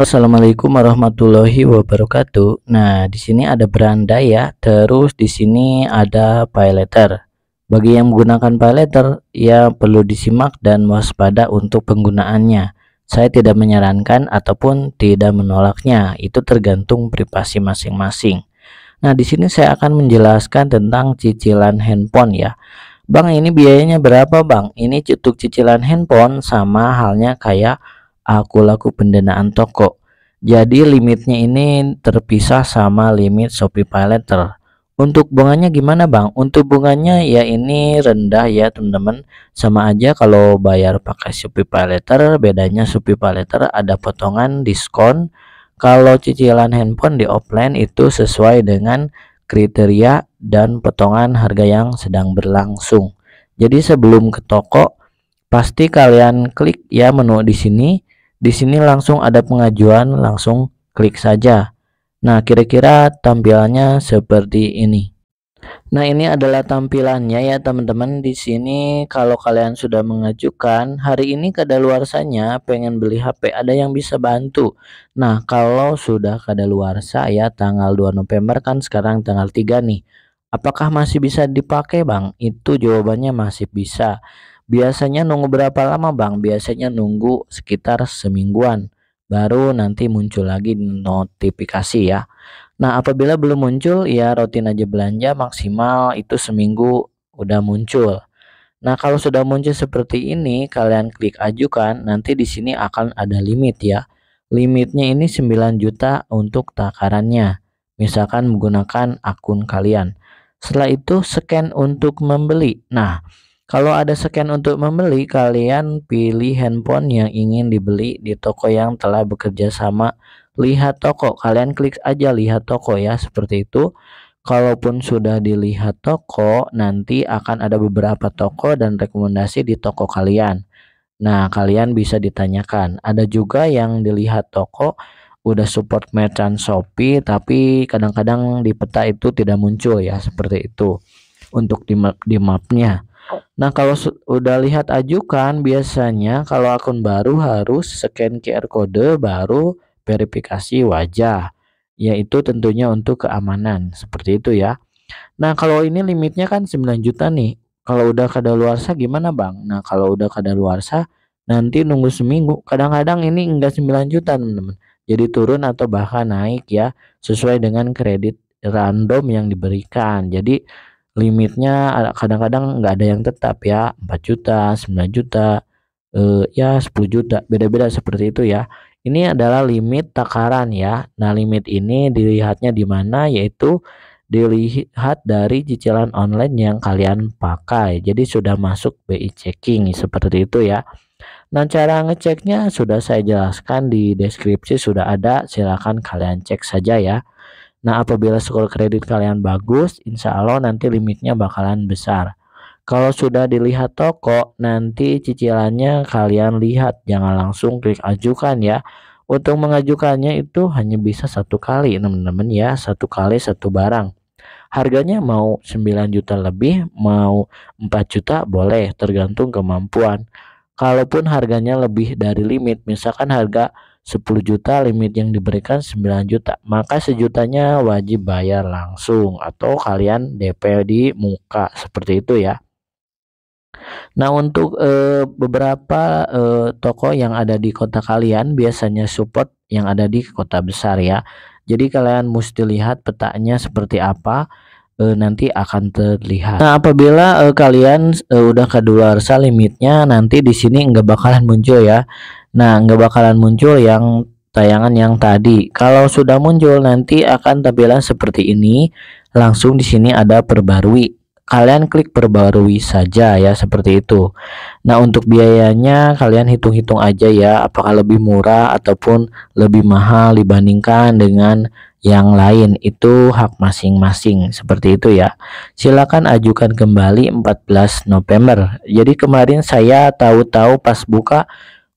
Assalamualaikum warahmatullahi wabarakatuh. Nah, di sini ada beranda ya, terus di sini ada payletter. Bagi yang menggunakan payletter, ya perlu disimak dan waspada untuk penggunaannya. Saya tidak menyarankan ataupun tidak menolaknya, itu tergantung privasi masing-masing. Nah, di sini saya akan menjelaskan tentang cicilan handphone ya. Bang, ini biayanya berapa, Bang? Ini untuk cicilan handphone sama halnya kayak aku laku pendanaan toko. Jadi limitnya ini terpisah sama limit Shopee Paylater. Untuk bunganya gimana bang? Untuk bunganya ya ini rendah ya teman-teman. Sama aja kalau bayar pakai Shopee Paylater. Bedanya Shopee Paylater ada potongan diskon. Kalau cicilan handphone di offline itu sesuai dengan kriteria dan potongan harga yang sedang berlangsung. Jadi sebelum ke toko pasti kalian klik ya menu di sini di sini langsung ada pengajuan, langsung klik saja. Nah, kira-kira tampilannya seperti ini. Nah, ini adalah tampilannya ya teman-teman. Di sini kalau kalian sudah mengajukan, hari ini kadaluarsanya pengen beli HP, ada yang bisa bantu. Nah, kalau sudah kadaluarsa ya tanggal 2 November kan sekarang tanggal 3 nih. Apakah masih bisa dipakai, Bang? Itu jawabannya masih bisa. Biasanya nunggu berapa lama bang? Biasanya nunggu sekitar semingguan baru nanti muncul lagi notifikasi ya. Nah apabila belum muncul ya rutin aja belanja maksimal itu seminggu udah muncul. Nah kalau sudah muncul seperti ini kalian klik ajukan nanti di sini akan ada limit ya. Limitnya ini 9 juta untuk takarannya. Misalkan menggunakan akun kalian. Setelah itu scan untuk membeli. Nah, kalau ada scan untuk membeli, kalian pilih handphone yang ingin dibeli di toko yang telah bekerja sama. Lihat toko, kalian klik aja lihat toko ya, seperti itu. Kalaupun sudah dilihat toko, nanti akan ada beberapa toko dan rekomendasi di toko kalian. Nah, kalian bisa ditanyakan. Ada juga yang dilihat toko udah support merchant Shopee tapi kadang-kadang di peta itu tidak muncul ya, seperti itu. Untuk di, map, di mapnya Nah, kalau sudah lihat ajukan, biasanya kalau akun baru harus scan QR kode baru verifikasi wajah, yaitu tentunya untuk keamanan. Seperti itu ya. Nah, kalau ini limitnya kan 9 juta nih. Kalau udah kada kadaluarsa gimana, Bang? Nah, kalau udah kada kadaluarsa nanti nunggu seminggu. Kadang-kadang ini enggak 9 juta, teman-teman. Jadi turun atau bahkan naik ya, sesuai dengan kredit random yang diberikan. Jadi limitnya kadang-kadang nggak ada yang tetap ya 4 juta 9 juta eh, ya 10 juta beda-beda seperti itu ya ini adalah limit takaran ya nah limit ini dilihatnya di mana yaitu dilihat dari cicilan online yang kalian pakai. Jadi sudah masuk BI checking seperti itu ya. Nah, cara ngeceknya sudah saya jelaskan di deskripsi sudah ada, silakan kalian cek saja ya. Nah apabila skor kredit kalian bagus, insya Allah nanti limitnya bakalan besar. Kalau sudah dilihat toko, nanti cicilannya kalian lihat, jangan langsung klik ajukan ya. Untuk mengajukannya itu hanya bisa satu kali teman-teman ya, satu kali satu barang. Harganya mau 9 juta lebih, mau 4 juta boleh tergantung kemampuan. Kalaupun harganya lebih dari limit, misalkan harga 10 juta limit yang diberikan 9 juta maka sejutanya wajib bayar langsung atau kalian DP di muka seperti itu ya Nah untuk e, beberapa e, toko yang ada di kota kalian biasanya support yang ada di kota besar ya. Jadi kalian mesti lihat petanya seperti apa e, nanti akan terlihat. Nah apabila e, kalian e, udah keluar limitnya nanti di sini nggak bakalan muncul ya. Nah, nggak bakalan muncul yang tayangan yang tadi. Kalau sudah muncul nanti akan tampilan seperti ini. Langsung di sini ada perbarui. Kalian klik perbarui saja ya seperti itu. Nah, untuk biayanya kalian hitung-hitung aja ya apakah lebih murah ataupun lebih mahal dibandingkan dengan yang lain itu hak masing-masing seperti itu ya silakan ajukan kembali 14 November jadi kemarin saya tahu-tahu pas buka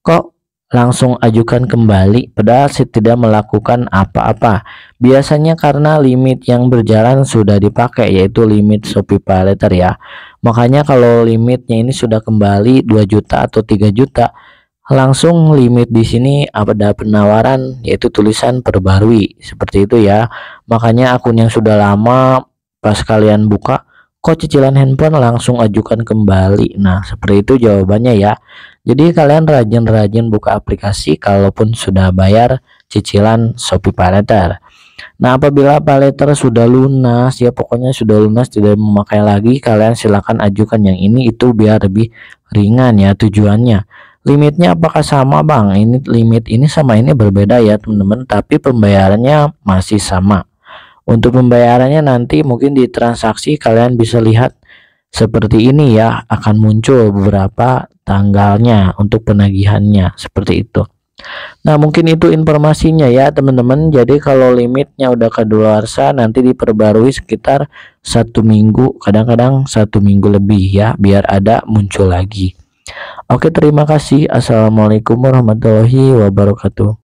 kok langsung ajukan kembali padahal si tidak melakukan apa-apa biasanya karena limit yang berjalan sudah dipakai yaitu limit Shopee Paylater ya makanya kalau limitnya ini sudah kembali 2 juta atau 3 juta langsung limit di sini ada penawaran yaitu tulisan perbarui seperti itu ya makanya akun yang sudah lama pas kalian buka kok cicilan handphone langsung ajukan kembali nah seperti itu jawabannya ya jadi kalian rajin-rajin buka aplikasi kalaupun sudah bayar cicilan Shopee Paleter. Nah, apabila Paleter sudah lunas, ya pokoknya sudah lunas tidak memakai lagi, kalian silakan ajukan yang ini itu biar lebih ringan ya tujuannya. Limitnya apakah sama, Bang? Ini limit ini sama ini berbeda ya, teman-teman, tapi pembayarannya masih sama. Untuk pembayarannya nanti mungkin di transaksi kalian bisa lihat seperti ini ya akan muncul beberapa tanggalnya untuk penagihannya seperti itu Nah mungkin itu informasinya ya teman-teman Jadi kalau limitnya udah kedaluarsa nanti diperbarui sekitar satu minggu Kadang-kadang satu minggu lebih ya biar ada muncul lagi Oke terima kasih Assalamualaikum warahmatullahi wabarakatuh